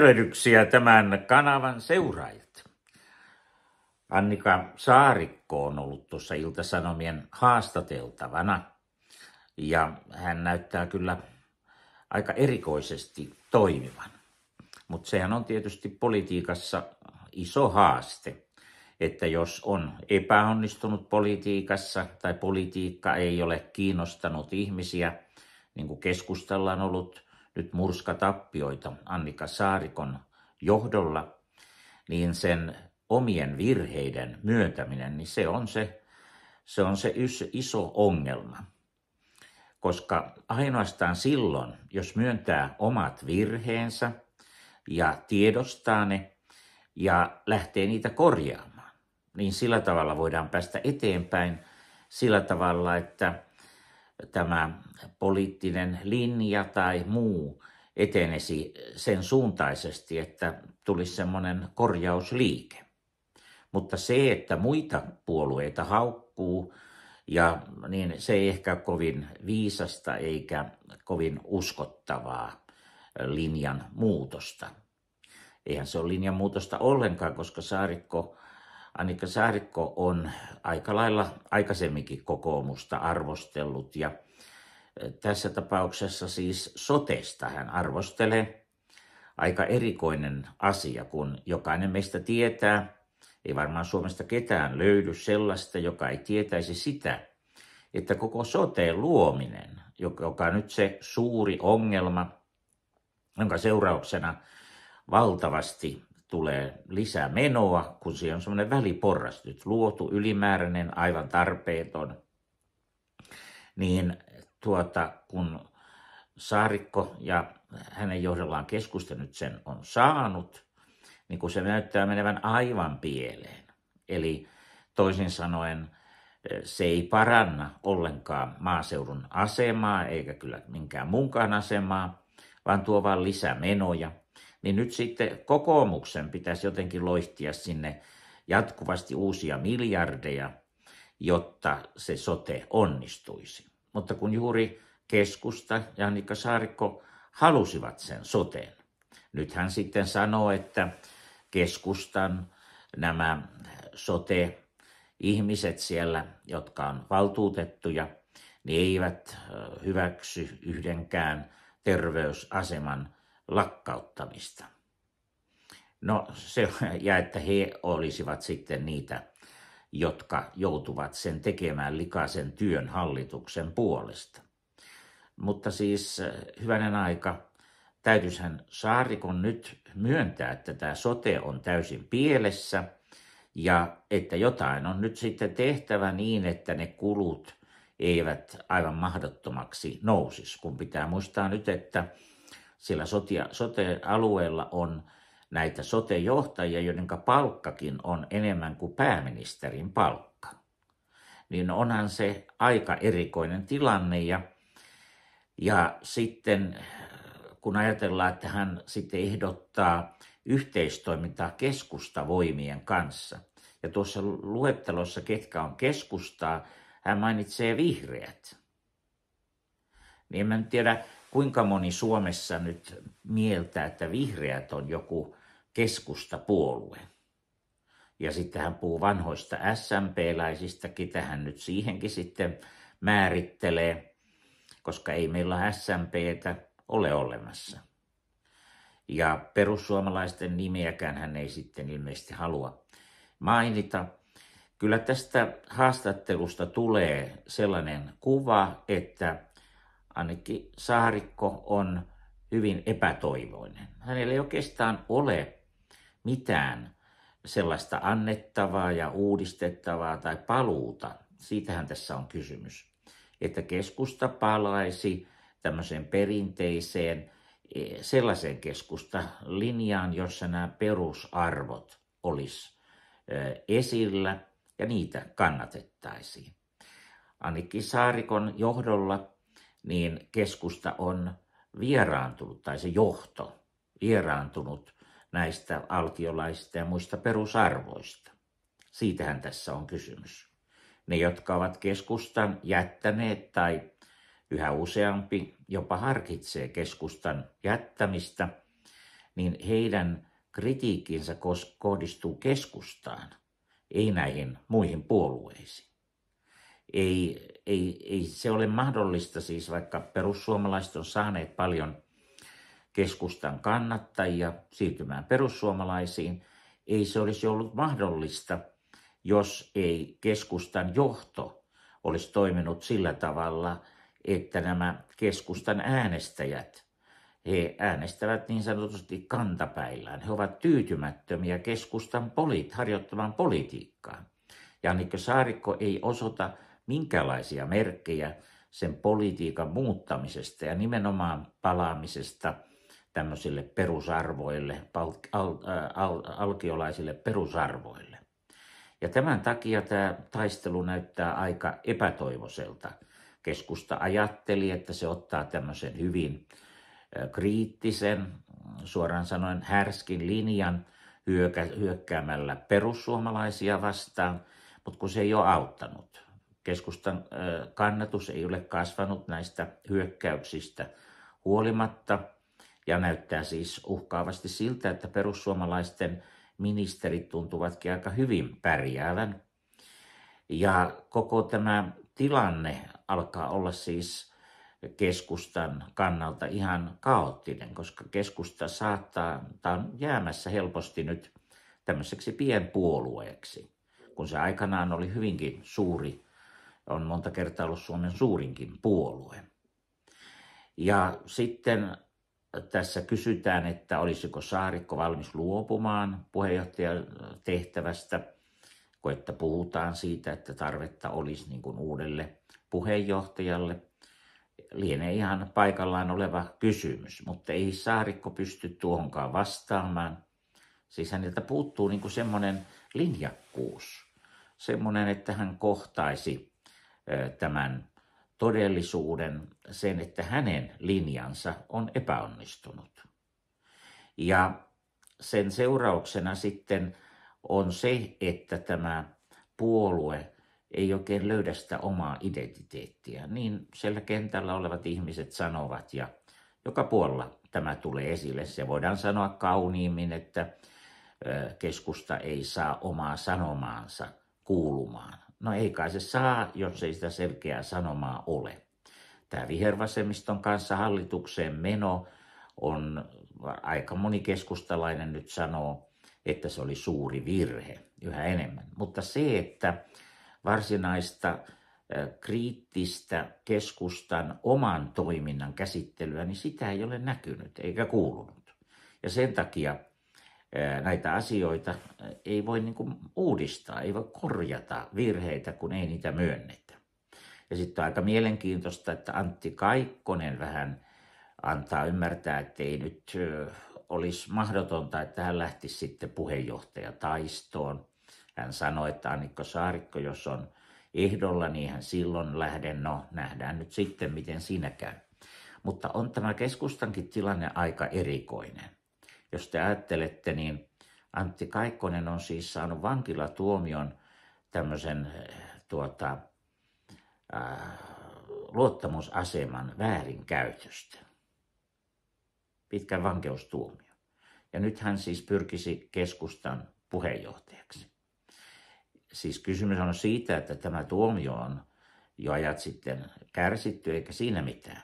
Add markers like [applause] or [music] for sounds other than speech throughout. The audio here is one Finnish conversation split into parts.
Tervehdyksiä tämän kanavan seuraajat. Annika Saarikko on ollut tuossa Iltasanomien haastateltavana ja hän näyttää kyllä aika erikoisesti toimivan. Mutta sehän on tietysti politiikassa iso haaste, että jos on epäonnistunut politiikassa tai politiikka ei ole kiinnostanut ihmisiä, niin kuin keskustellaan ollut nyt murskatappioita Annika Saarikon johdolla, niin sen omien virheiden myöntäminen, niin se on se, se, on se iso ongelma. Koska ainoastaan silloin, jos myöntää omat virheensä ja tiedostaa ne ja lähtee niitä korjaamaan, niin sillä tavalla voidaan päästä eteenpäin sillä tavalla, että tämä poliittinen linja tai muu etenesi sen suuntaisesti, että tulisi semmoinen korjausliike. Mutta se, että muita puolueita haukkuu, ja niin se ei ehkä kovin viisasta eikä kovin uskottavaa linjan muutosta. Eihän se ole linjan muutosta ollenkaan, koska Saarikko Annika Saarikko on aika lailla aikaisemminkin kokoomusta arvostellut ja eh, tässä tapauksessa siis sotesta hän arvostelee. Aika erikoinen asia, kun jokainen meistä tietää, ei varmaan Suomesta ketään löydy sellaista, joka ei tietäisi sitä, että koko soteen luominen, joka on nyt se suuri ongelma, jonka seurauksena valtavasti tulee lisää menoa, kun siihen on semmoinen väliporras nyt luotu, ylimääräinen, aivan tarpeeton, niin tuota, kun Saarikko ja hänen johdollaan keskusta nyt sen on saanut, niin kun se näyttää menevän aivan pieleen. Eli toisin sanoen eh, se ei paranna ollenkaan maaseudun asemaa eikä kyllä minkään muunkaan asemaa, vaan tuo vaan lisää menoja – niin nyt sitten kokoomuksen pitäisi jotenkin loihtia sinne jatkuvasti uusia miljardeja, jotta se sote onnistuisi. Mutta kun juuri keskusta ja Annika Saarikko halusivat sen soteen, nyt hän sitten sanoo, että keskustan nämä sote-ihmiset siellä, jotka on valtuutettuja, niin eivät hyväksy yhdenkään terveysaseman lakkauttamista. No se, [laughs] ja että he olisivat sitten niitä, jotka joutuvat sen tekemään likaisen työn hallituksen puolesta. Mutta siis äh, hyvänen aika, täytyishän Saarikon nyt myöntää, että tämä sote on täysin pielessä ja että jotain on nyt sitten tehtävä niin, että ne kulut eivät aivan mahdottomaksi nousisi, kun pitää muistaa nyt, että sillä sote-alueella on näitä sotejohtajia, joiden palkkakin on enemmän kuin pääministerin palkka. Niin onhan se aika erikoinen tilanne ja, ja sitten kun ajatellaan, että hän sitten ehdottaa yhteistoimintaa keskustavoimien kanssa. Ja tuossa luettelossa, ketkä on keskustaa, hän mainitsee vihreät. Niin en tiedä, kuinka moni Suomessa nyt mieltää, että vihreät on joku keskustapuolue. Ja sitten hän puhuu vanhoista SMP-läisistäkin, tähän nyt siihenkin sitten määrittelee, koska ei meillä SMPtä ole olemassa. Ja perussuomalaisten nimeäkään hän ei sitten ilmeisesti halua mainita. Kyllä tästä haastattelusta tulee sellainen kuva, että Annikki Saarikko on hyvin epätoivoinen. Hänellä ei oikeastaan ole mitään sellaista annettavaa ja uudistettavaa tai paluuta. Siitähän tässä on kysymys. Että keskusta palaisi tämmöiseen perinteiseen e, sellaiseen keskusta jossa nämä perusarvot olisi e, esillä ja niitä kannatettaisiin. Annikki Saarikon johdolla niin keskusta on vieraantunut, tai se johto vieraantunut näistä alkiolaisista ja muista perusarvoista. Siitähän tässä on kysymys. Ne, jotka ovat keskustan jättäneet tai yhä useampi jopa harkitsee keskustan jättämistä, niin heidän kritiikkinsä kohdistuu keskustaan, ei näihin muihin puolueisiin. Ei ei, ei se ole mahdollista siis, vaikka perussuomalaiset on saaneet paljon keskustan kannattajia siirtymään perussuomalaisiin, ei se olisi ollut mahdollista, jos ei keskustan johto olisi toiminut sillä tavalla, että nämä keskustan äänestäjät, he äänestävät niin sanotusti kantapäillään. He ovat tyytymättömiä keskustan polit, harjoittamaan politiikkaan. Jannikko Saarikko ei osoita minkälaisia merkkejä sen politiikan muuttamisesta ja nimenomaan palaamisesta tämmöisille perusarvoille, al, al, äh, al, alkiolaisille perusarvoille. Ja tämän takia tämä taistelu näyttää aika epätoivoiselta. Keskusta ajatteli, että se ottaa tämmöisen hyvin äh, kriittisen, suoraan sanoen härskin linjan hyökkäämällä perussuomalaisia vastaan, mutta kun se ei ole auttanut keskustan kannatus ei ole kasvanut näistä hyökkäyksistä huolimatta ja näyttää siis uhkaavasti siltä, että perussuomalaisten ministerit tuntuvatkin aika hyvin pärjäävän. Ja koko tämä tilanne alkaa olla siis keskustan kannalta ihan kaoottinen, koska keskusta saattaa, tämä on jäämässä helposti nyt tämmöiseksi pienpuolueeksi, kun se aikanaan oli hyvinkin suuri on monta kertaa ollut Suomen suurinkin puolue. Ja sitten tässä kysytään, että olisiko Saarikko valmis luopumaan puheenjohtajan tehtävästä, kun että puhutaan siitä, että tarvetta olisi niin kuin uudelle puheenjohtajalle. Lienee ihan paikallaan oleva kysymys, mutta ei Saarikko pysty tuohonkaan vastaamaan. Siis häneltä puuttuu niin semmoinen linjakkuus, semmoinen, että hän kohtaisi tämän todellisuuden, sen, että hänen linjansa on epäonnistunut. Ja sen seurauksena sitten on se, että tämä puolue ei oikein löydä sitä omaa identiteettiä. Niin siellä kentällä olevat ihmiset sanovat ja joka puolella tämä tulee esille. Se voidaan sanoa kauniimmin, että keskusta ei saa omaa sanomaansa kuulumaan. No ei kai se saa, jos ei sitä selkeää sanomaa ole. Tämä vihervasemmiston kanssa hallitukseen meno on, aika moni keskustalainen nyt sanoo, että se oli suuri virhe yhä enemmän. Mutta se, että varsinaista kriittistä keskustan oman toiminnan käsittelyä, niin sitä ei ole näkynyt eikä kuulunut. Ja sen takia näitä asioita ei voi niin kuin uudistaa, ei voi korjata virheitä, kun ei niitä myönnetä. Ja sitten on aika mielenkiintoista, että Antti Kaikkonen vähän antaa ymmärtää, että ei nyt olisi mahdotonta, että hän lähti sitten taistoon. Hän sanoi, että Annikko Saarikko, jos on ehdolla, niin hän silloin lähden. No, nähdään nyt sitten, miten siinä käy. Mutta on tämä keskustankin tilanne aika erikoinen jos te ajattelette, niin Antti Kaikkonen on siis saanut vankilatuomion tämmöisen eh, tuota, äh, luottamusaseman väärinkäytöstä. Pitkän vankeustuomio. Ja nyt hän siis pyrkisi keskustan puheenjohtajaksi. Siis kysymys on siitä, että tämä tuomio on jo ajat sitten kärsitty, eikä siinä mitään.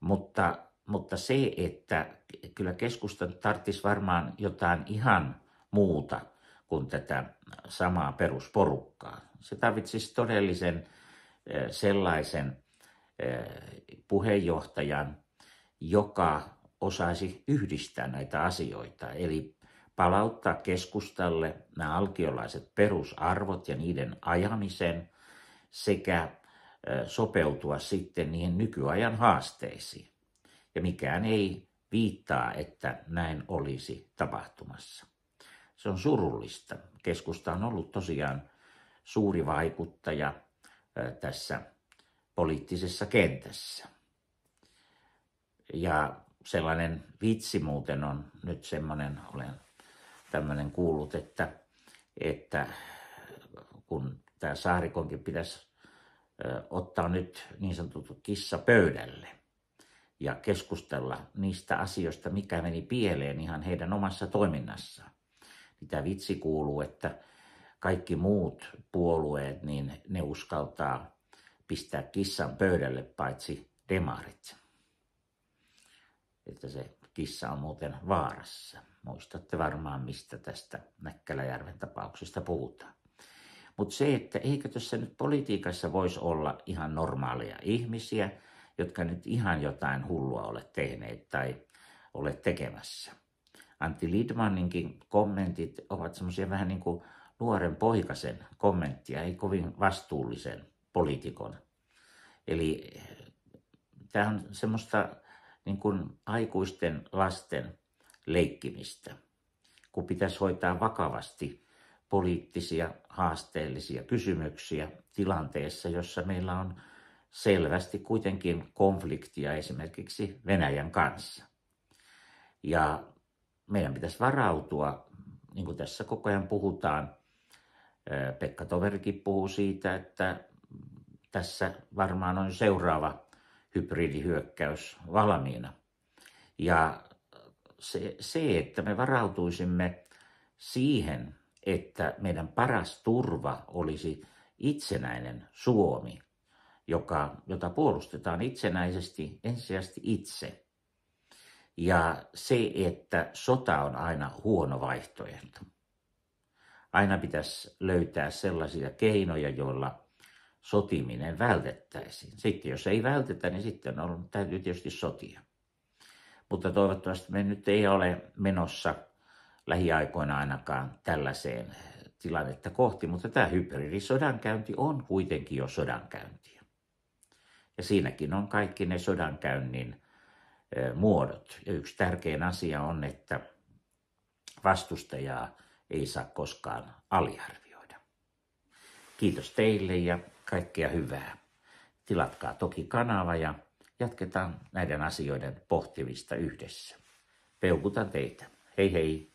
Mutta mutta se, että kyllä keskustan tarvitsisi varmaan jotain ihan muuta kuin tätä samaa perusporukkaa. Se tarvitsisi todellisen eh, sellaisen eh, puheenjohtajan, joka osaisi yhdistää näitä asioita, eli palauttaa keskustalle nämä alkiolaiset perusarvot ja niiden ajamisen sekä eh, sopeutua sitten niihin nykyajan haasteisiin ja mikään ei viittaa, että näin olisi tapahtumassa. Se on surullista. Keskusta on ollut tosiaan suuri vaikuttaja tässä poliittisessa kentässä. Ja sellainen vitsi muuten on nyt semmoinen, olen tämmöinen kuullut, että, että kun tämä saarikonkin pitäisi ottaa nyt niin sanotut kissa pöydälle – ja keskustella niistä asioista, mikä meni pieleen ihan heidän omassa toiminnassaan. Mitä vitsi kuuluu, että kaikki muut puolueet, niin ne uskaltaa pistää kissan pöydälle paitsi demarit. Että se kissa on muuten vaarassa. Muistatte varmaan, mistä tästä Näkkäläjärven tapauksesta puhutaan. Mutta se, että eikö tässä nyt politiikassa voisi olla ihan normaalia ihmisiä, jotka nyt ihan jotain hullua ole tehneet tai ole tekemässä. Antti Lidmaninkin kommentit ovat semmoisia vähän niin kuin nuoren poikasen kommenttia, ei kovin vastuullisen poliitikon. Eli eh, tämä on semmoista niin kuin aikuisten lasten leikkimistä, kun pitäisi hoitaa vakavasti poliittisia haasteellisia kysymyksiä tilanteessa, jossa meillä on selvästi kuitenkin konfliktia esimerkiksi Venäjän kanssa. Ja meidän pitäisi varautua, niin kuin tässä koko ajan puhutaan, Pekka Toverikin puhuu siitä, että tässä varmaan on seuraava hybridihyökkäys valmiina. Ja se, se, että me varautuisimme siihen, että meidän paras turva olisi itsenäinen Suomi – joka, jota puolustetaan itsenäisesti, ensisijaisesti itse. Ja se, että sota on aina huono vaihtoehto. Aina pitäisi löytää sellaisia keinoja, joilla sotiminen vältettäisiin. Sitten jos ei vältetä, niin sitten on, täytyy tietysti sotia. Mutta toivottavasti me nyt ei ole menossa lähiaikoina ainakaan tällaiseen tilannetta kohti, mutta tämä hybridisodankäynti on kuitenkin jo sodankäyntiä. Ja siinäkin on kaikki ne sodankäynnin muodot. Ja yksi tärkein asia on, että vastustajaa ei saa koskaan aliarvioida. Kiitos teille ja kaikkea hyvää. Tilatkaa toki kanava ja jatketaan näiden asioiden pohtimista yhdessä. Peukutan teitä. Hei hei!